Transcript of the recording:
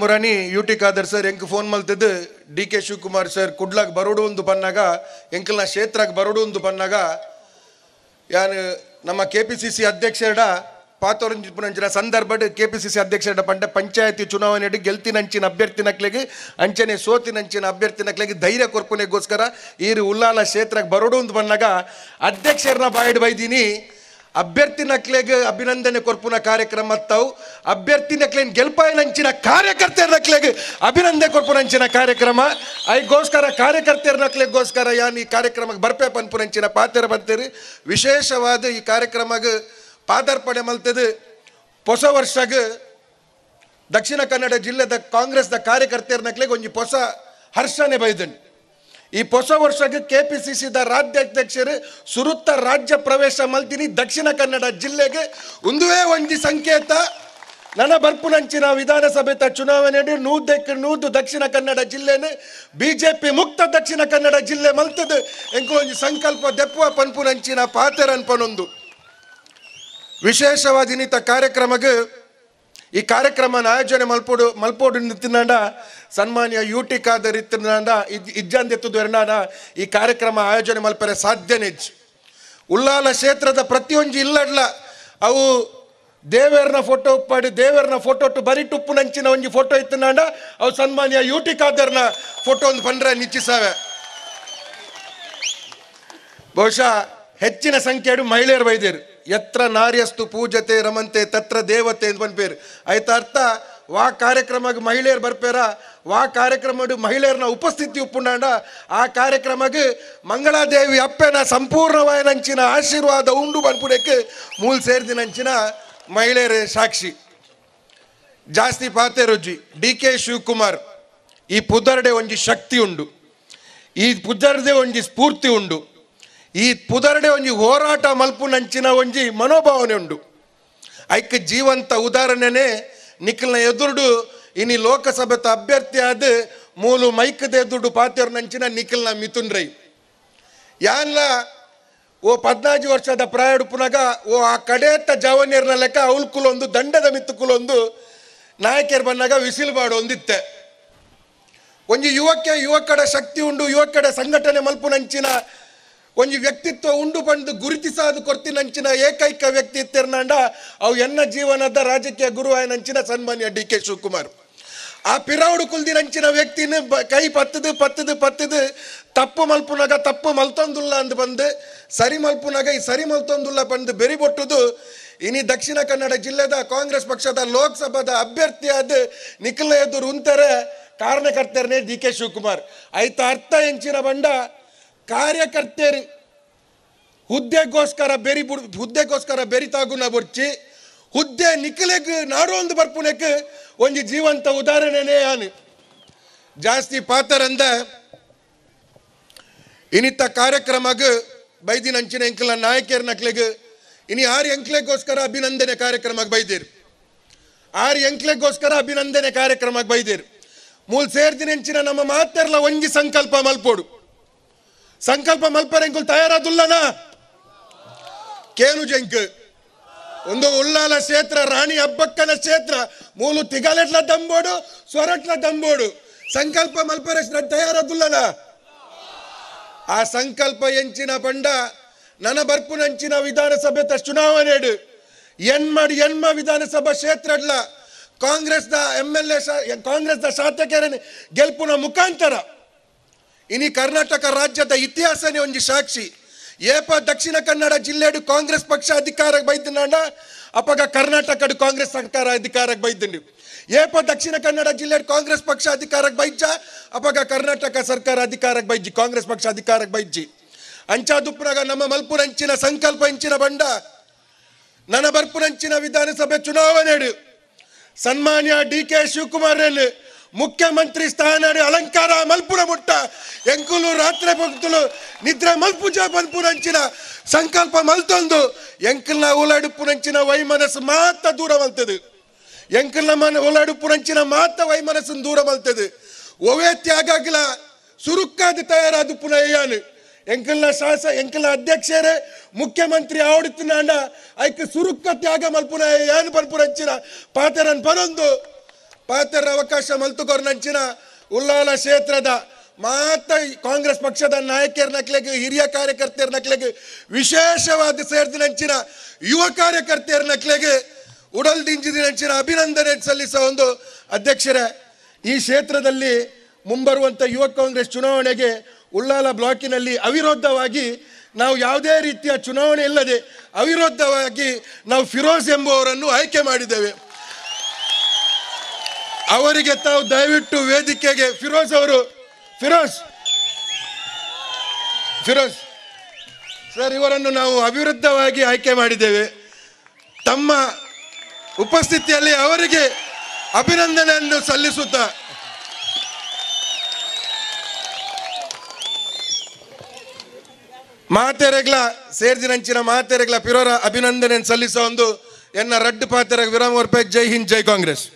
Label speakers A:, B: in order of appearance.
A: ಮುರಾನಿ U T Khader sir ಎಂಕ್ phone ಮಲ್ತಿದ್ದು D K Shivakumar sir ಕುಡ್ಲಾಗ ಬರೋಡು ಒಂದು ಎಂಕಲ್ ನಾ ಕ್ಷೇತ್ರಕ್ಕೆ ಬರೋಡು ಒಂದು ಬಂದಾಗ ಯಾನು ನಮ್ಮ ಕೆ ಪಿ ಸಿ ಸಿ ಅಧ್ಯಕ್ಷರಡ ಪಾತೋರಂಜಿಪುನಂಚಿನ ಸಂದರ್ಭಡ್ ಕೆ ಪಿ ಸಿ ಸಿ ಅಧ್ಯಕ್ಷರಡ ಪಂಡ ಪಂಚಾಯತಿ ಚುನಾವಣೆಯಡಿ ಗೆಲ್ತಿನಂಚಿನ ನಕ್ಲಿಗೆ ಅಂಚನೆ ಸೋತಿನಂಚಿನ ನಕ್ಲಿಗೆ ಧೈರ್ಯ ಕೊರ್ಪುನೆಗೋಸ್ಕರ ಈರು ಉಲ್ಲಾಲ ಕ್ಷೇತ್ರಕ್ಕೆ ಬರೋಡು ಒಂದು ಬಂದಾಗ ಅಧ್ಯಕ್ಷರನ್ನ ಬಾಯಿಡ್ ಬೈದೀನಿ ಅಭ್ಯರ್ಥಿ ನಕ್ಲೆಗೆ ಅಭಿನಂದನೆ ಕೊರ್ಪುನ ಕಾರ್ಯಕ್ರಮ ತಾವು ಅಭ್ಯರ್ಥಿ ನಕ್ಲೇನ್ ನಂಚಿನ ಕಾರ್ಯಕರ್ತೆಯ ನಕ್ಲೆಗೆ ಅಭಿನಂದನೆ ನಂಚಿನ ಕಾರ್ಯಕ್ರಮ ಐಗೋಸ್ಕರ ಕಾರ್ಯಕರ್ತರ ನಕ್ಲೆಗೋಸ್ಕರ ಯಾನ್ ಈ ಕಾರ್ಯಕ್ರಮಕ್ಕೆ ಬರ್ಪೇ ನಂಚಿನ ಪಾತ್ರ ಬರ್ತೀರಿ ವಿಶೇಷವಾದ ಈ ಕಾರ್ಯಕ್ರಮಕ್ಕೆ ಪಾದಾರ್ಪಣೆ ಮಲ್ತದೆ ಹೊಸ ವರ್ಷಗೆ ದಕ್ಷಿಣ ಕನ್ನಡ ಜಿಲ್ಲೆದ ಕಾಂಗ್ರೆಸ್ನ ಕಾರ್ಯಕರ್ತರ ನಕ್ಲೆಗೆ ಒಂಜಿ ಹೊಸ ಹರ್ಷನೆ ಬೈದಣ್ಣು ಈ ಹೊಸ ವರ್ಷಕ್ಕೆ ಕೆ ಪಿ ಸಿ ಸಿದ ರಾಜ್ಯಾಧ್ಯಕ್ಷರು ಸುರುತ್ತ ರಾಜ್ಯ ಪ್ರವೇಶ ಮಲ್ತೀನಿ ದಕ್ಷಿಣ ಕನ್ನಡ ಜಿಲ್ಲೆಗೆ ಒಂದುವೇ ಒಂಜಿ ಸಂಕೇತ ನನ್ನ ಬರ್ಪುನಂಚಿನ ವಿಧಾನಸಭೆ ಚುನಾವಣೆ ನೂದಕ್ಕೆ ನೂದು ದಕ್ಷಿಣ ಕನ್ನಡ ಜಿಲ್ಲೆನೆ ಬಿ ಜೆ ಪಿ ಮುಕ್ತ ದಕ್ಷಿಣ ಕನ್ನಡ ಜಿಲ್ಲೆ ಮಲ್ತದ ಎಂಕು ಒಂದು ಸಂಕಲ್ಪ ದೆಪ್ಪುವ ಪನ್ಪುನಂಚಿನ ಪಾತೆರನ್ಪನೊಂದು ವಿಶೇಷವಾದಿನಿತ ಕಾರ್ಯಕ್ರಮಕ್ಕೆ ಈ ಕಾರ್ಯಕ್ರಮನ ಆಯೋಜನೆ ಮಲ್ಪೋಡು ಮಲ್ಪೋಡು ನಿಂತಿನಾಂಡ ಸನ್ಮಾನ್ಯ ಯು ಟಿ ಕಾದರ್ ಇತ್ತಿನಾಂಡ ಇಜ್ಜಂದೆತ್ತದು ಎರಡಾಂಡ ಈ ಕಾರ್ಯಕ್ರಮ ಆಯೋಜನೆ ಮಲ್ಪರೆ ಸಾಧ್ಯನೇ ಉಲ್ಲಾಲ ಕ್ಷೇತ್ರದ ಪ್ರತಿಯೊಂದು ಇಲ್ಲಡ್ಲ ಅವು ದೇವೇರ್ನ ಫೋಟೋ ಉಪ್ಪಾಡಿ ದೇವೇರ್ನ ಫೋಟೋ ಟು ಬರಿ ಟುಪ್ಪು ನಂಚಿನ ಒಂಜಿ ಫೋಟೋ ಇತ್ತಿನಾಂಡ ಅವು ಸನ್ಮಾನ್ಯ ಯು ಟಿ ಕಾದರ್ನ ಫೋಟೋ ಒಂದು ಬಂದ್ರೆ ನಿಚ್ಚಿಸಾವೆ ಬಹುಶಃ ಹೆಚ್ಚಿನ ಸಂಖ್ಯೆಯಡು ಮಹಿಳೆಯರು ವೈದ್ಯರು ಯತ್ರ ನಾರ್ಯಸ್ತು ಪೂಜತೆ ರಮಂತೆ ತತ್ರ ದೇವತೆ ಅಂತ ಬಂದ್ಪೇರು ಆಯ್ತಾ ಅರ್ಥ ವಾ ಕಾರ್ಯಕ್ರಮಕ್ಕೆ ಮಹಿಳೆಯರು ಬರ್ಪೇರ ವಾ ಕಾರ್ಯಕ್ರಮ ಮಹಿಳೆಯರನ್ನ ಉಪಸ್ಥಿತಿ ಉಪ್ಪುಂಡಾಂಡ ಆ ಕಾರ್ಯಕ್ರಮಕ್ಕೆ ಮಂಗಳಾದೇವಿ ಅಪ್ಪೆನ ಸಂಪೂರ್ಣವಾಯ ನಂಚಿನ ಆಶೀರ್ವಾದ ಉಂಡು ಬಂದ್ಬಿಡಕ್ಕೆ ಮೂಲ ಸೇರಿದಿ ನಂಚಿನ ಮಹಿಳೆಯರೇ ಸಾಕ್ಷಿ ಜಾಸ್ತಿ ಪಾತೆ ರುಜಿ ಡಿ ಕೆ ಶಿವಕುಮಾರ್ ಈ ಪುದರ್ಡೆ ಒಂಜಿ ಶಕ್ತಿ ಉಂಡು ಈ ಪುದರ್ಡೆ ಒಂಜಿ ಸ್ಫೂರ್ತಿ ಉಂಡು ಈ ಪುದರ್ಡೆ ಒಂಜಿ ಹೋರಾಟ ಮಲ್ಪುನಂಚಿನ ಒಂಜಿ ಮನೋಭಾವನೆ ಉಂಡು ಐಕ್ ಜೀವಂತ ಉದಾಹರಣೆನೆ ನಿಖಿಲ್ನ ಎದುರುಡು ಇನಿ ಲೋಕಸಭೆತ ಅಭ್ಯರ್ಥಿ ಆದ ಮೂಲು ಮೈಕದ ಎದುರುಡು ಪಾತೆರ್ ನಂಚಿನ ನಿಖಿಲ್ನ ಮಿಥುನ್ ರೈ ಯಾನ್ಲ ಓ ಪದ್ನಾಜಿ ವರ್ಷದ ಪುನಗ ಓ ಆ ಕಡೆತ್ತ ಜವನಿಯರ್ನ ಲೆಕ್ಕ ಅವಲ್ಕುಲೊಂದು ದಂಡದ ಮಿತ್ತುಕುಲೊಂದು ನಾಯಕಿಯರು ಬಂದಾಗ ವಿಸಿಲು ಬಾಡು ಒಂದಿತ್ತೆ ಒಂದು ಯುವಕ ಯುವಕಡೆ ಶಕ್ತಿ ಉಂಡು ಯುವಕಡೆ ಸಂಘಟನೆ ನಂಚಿನ ಒಂಜಿ ವ್ಯಕ್ತಿತ್ವ ಉಂಡು ಬಂದು ಗುರುತಿಸಾದು ಕೊರ್ತಿನಂಚಿನ ಏಕೈಕ ವ್ಯಕ್ತಿ ತಿರ್ನಾಂಡ ಅವು ಎನ್ನ ಜೀವನದ ರಾಜಕೀಯ ಗುರು ಗುರುವಾಯನಂಚಿನ ಸನ್ಮಾನ್ಯ ಡಿ ಕೆ ಶಿವಕುಮಾರ್ ಆ ಪಿರಾವುಡು ಕುಲ್ದಿನಂಚಿನ ವ್ಯಕ್ತಿನ ಕೈ ಪತ್ತದು ಪತ್ತದು ಪತ್ತದು ತಪ್ಪು ಮಲ್ಪುನಾಗ ತಪ್ಪು ಮಲ್ತೊಂದುಲ್ಲ ಅಂದ್ ಬಂದು ಸರಿ ಮಲ್ಪುನಾಗ ಈ ಸರಿ ಮಲ್ತೊಂದುಲ್ಲ ಬಂದು ಬೆರಿಬೊಟ್ಟುದು ಇನಿ ದಕ್ಷಿಣ ಕನ್ನಡ ಜಿಲ್ಲೆದ ಕಾಂಗ್ರೆಸ್ ಪಕ್ಷದ ಲೋಕಸಭಾದ ಅಭ್ಯರ್ಥಿಯಾದ ನಿಖಿಲ ಎದುರು ಉಂತರೆ ಕಾರಣಕರ್ತರನೇ ಡಿ ಕೆ ಶಿವಕುಮಾರ್ ಆಯ್ತಾ ಅರ್ಥ ಹೆಂಚಿನ ಬಂಡ ಕಾರ್ಯಕರ್ತೇರಿ ಹುದ್ದೆಗೋಸ್ಕರ ಬೆರಿ ಬುಡ್ ಹುದ್ದೆಗೋಸ್ಕರ ಬೆರಿತಾಗುನ ಬರ್ಚಿ ಹುದ್ದೆ ನಿಖಲೆಗ್ ನಾಡು ಒಂದು ಬರ್ಪುನಕ್ಕೆ ಒಂದು ಜೀವಂತ ಉದಾಹರಣೆನೇ ಆನೆ ಜಾಸ್ತಿ ಪಾತರಂದ ಇನಿತ್ತ ಕಾರ್ಯಕ್ರಮಗ್ ಬೈದಿನ ಅಂಚಿನ ಎಂಕಲ ನಾಯಕಿಯರ್ ನಕ್ಲೆಗ್ ಇನಿ ಆರು ಎಂಕ್ಲೆಗೋಸ್ಕರ ಅಭಿನಂದನೆ ಕಾರ್ಯಕ್ರಮಕ್ಕೆ ಬೈದೇರು ಆರು ಎಂಕ್ಲೆಗೋಸ್ಕರ ಅಭಿನಂದನೆ ಕಾರ್ಯಕ್ರಮಕ್ಕೆ ಬೈದೇರು ಮೂಲ ಸೇರ್ದಿನ ಅಂಚಿನ ನಮ್ಮ ಮಾತೆರ್ಲ ಒಂಜಿ ಸಂಕಲ್ಪ ಮಲ್ಪೋಡು ಸಂಕಲ್ಪ ಮಲ್ಪರೆಂಕುಲ್ ತಯಾರಾದುಲ್ಲನ ಕೇನು ಜಂಕ್ ಒಂದು ಉಳ್ಳಾಲ ಕ್ಷೇತ್ರ ರಾಣಿ ಅಬ್ಬಕ್ಕನ ಕ್ಷೇತ್ರ ಮೂಲು ತಿಗಲೆಟ್ಲ ದಂಬೋಡು ಸ್ವರಟ್ಲ ದಂಬೋಡು ಸಂಕಲ್ಪ ಮಲ್ಪರೆ ತಯಾರದುಲ್ಲನ ಆ ಸಂಕಲ್ಪ ಎಂಚಿನ ಬಂಡ ನನ ಬರ್ಪುನಂಚಿನ ವಿಧಾನಸಭೆ ತ ಚುನಾವಣೆ ಎನ್ಮ ಎನ್ಮ ವಿಧಾನಸಭಾ ಕ್ಷೇತ್ರ ದ ಎಂ ಎಲ್ ಎ ದ ಶಾಸಕರ ಗೆಲ್ಪುನ ಮುಖಾಂತರ ಇನಿ ಕರ್ನಾಟಕ ರಾಜ್ಯದ ಇತಿಹಾಸನೇ ಒಂದು ಸಾಕ್ಷಿ ಏಪ ದಕ್ಷಿಣ ಕನ್ನಡ ಜಿಲ್ಲೆಡು ಕಾಂಗ್ರೆಸ್ ಪಕ್ಷ ಅಧಿಕಾರಕ್ಕೆ ಬೈದನಾಡ ಅಪಗ ಕರ್ನಾಟಕಡು ಕಾಂಗ್ರೆಸ್ ಸರ್ಕಾರ ಅಧಿಕಾರಕ್ಕೆ ಬೈದ್ರಿ ಏಪ ದಕ್ಷಿಣ ಕನ್ನಡ ಜಿಲ್ಲೆ ಕಾಂಗ್ರೆಸ್ ಪಕ್ಷ ಅಧಿಕಾರಕ್ಕೆ ಬೈಜ ಅಪಗ ಕರ್ನಾಟಕ ಸರ್ಕಾರ ಅಧಿಕಾರಕ್ಕೆ ಬೈಜಿ ಕಾಂಗ್ರೆಸ್ ಪಕ್ಷ ಅಧಿಕಾರಕ್ಕೆ ಬೈಜ್ಜಿ ಅಂಚಾದುಪ್ಪುರಾಗ ನಮ್ಮ ಮಲ್ಪುರ ಅಂಚಿನ ಸಂಕಲ್ಪ ಹೆಂಚಿನ ಬಂಡ ನನ್ನ ಬರ್ಪುರ ವಿಧಾನಸಭೆ ಚುನಾವಣೆ ಸನ್ಮಾನ್ಯ ಡಿ ಕೆ ಶಿವಕುಮಾರ್ ముఖ్యమంత్రి స్థానాన్ని ಅಲಂಕಾರ మల్పుల ముట్ట ఎంకులు ರಾತ್ರಿ భక్తులు నిద్ర మల్పుజ మల్పునంచిన ಸಂಕಲ್ಪ ಮಲ್ತೊಂದು ಎಂಕಲ್ನ ಓಲಾಡುಪುರಂಚಿನ ವೈಮನಸ್ಸು ಮಾತ್ರ ದೂರ ಮಲ್ತದು ಎಂಕಲ್ನ ಮನ ಓಲಾಡುಪುರಂಚಿನ ಮಾತ್ರ ವೈಮನಸ್ಸನ್ನು ದೂರ ಮಲ್ತದು ಒವೇ ತ್ಯಾಗಗಳ ಸುರುಕ್ಕಾದ ತಯಾರಾದ ಪುನಯ್ಯಾನು ಎಂಕಲ್ನ ಶಾಸ ಎಂಕಲ್ನ ಅಧ್ಯಕ್ಷರೇ ಮುಖ್ಯಮಂತ್ರಿ ಆವಡುತ್ತಿನ ಅಣ್ಣ ಐಕ ಸುರುಕ್ಕ ತ್ಯಾಗ ಮಲ್ಪುನ ಯಾನು ಬಲ್ಪುರಂಚಿನ ಪಾತೆರನ್ ಬರೊಂದು ಪಾತ್ರರ ಅವಕಾಶ ನಂಚಿನ ಉಳ್ಳಾಲ ಕ್ಷೇತ್ರದ ಮಾತ ಕಾಂಗ್ರೆಸ್ ಪಕ್ಷದ ನಕ್ಲೆಗೆ ಹಿರಿಯ ಕಾರ್ಯಕರ್ತೆಯರ ನಕ್ಲೆಗೆ ವಿಶೇಷವಾದ ನಂಚಿನ ಯುವ ಕಾರ್ಯಕರ್ತೆಯರ ನಕ್ಲೆಗೆ ಉಡಲ್ ದಿಂಜಿದಿನಂಚಿನ ಅಭಿನಂದನೆ ಸಲ್ಲಿಸುವ ಒಂದು ಅಧ್ಯಕ್ಷರೇ ಈ ಕ್ಷೇತ್ರದಲ್ಲಿ ಮುಂಬರುವಂಥ ಯುವ ಕಾಂಗ್ರೆಸ್ ಚುನಾವಣೆಗೆ ಉಳ್ಳಾಲ ಬ್ಲಾಕಿನಲ್ಲಿ ಅವಿರೋಧವಾಗಿ ನಾವು ಯಾವುದೇ ರೀತಿಯ ಚುನಾವಣೆ ಇಲ್ಲದೆ ಅವಿರೋಧವಾಗಿ ನಾವು ಫಿರೋಜ್ ಎಂಬುವರನ್ನು ಆಯ್ಕೆ ಮಾಡಿದ್ದೇವೆ ಅವರಿಗೆ ತಾವು ದಯವಿಟ್ಟು ವೇದಿಕೆಗೆ ಫಿರೋಜ್ ಅವರು ಫಿರೋಜ್ ಫಿರೋಜ್ ಸರ್ ಇವರನ್ನು ನಾವು ಅಭಿವೃದ್ಧವಾಗಿ ಆಯ್ಕೆ ಮಾಡಿದ್ದೇವೆ ತಮ್ಮ ಉಪಸ್ಥಿತಿಯಲ್ಲಿ ಅವರಿಗೆ ಅಭಿನಂದನೆಯನ್ನು ಸಲ್ಲಿಸುತ್ತಾ ಮಾತೆರೆಗ್ಲ ಸೇರ್ದಿನಂಚಿನ ಮಾತೆರೆಗ್ಲ ಪಿರೋರ ಅಭಿನಂದನೆಯನ್ನು ಸಲ್ಲಿಸೋ ಒಂದು ಎನ್ನ ರಡ್ಡು ಪಾತ್ರ ವಿರಾಮ್ ವರ್ಪೆ ಜೈ ಹಿಂದ್ ಜೈ ಕಾಂಗ್ರೆಸ್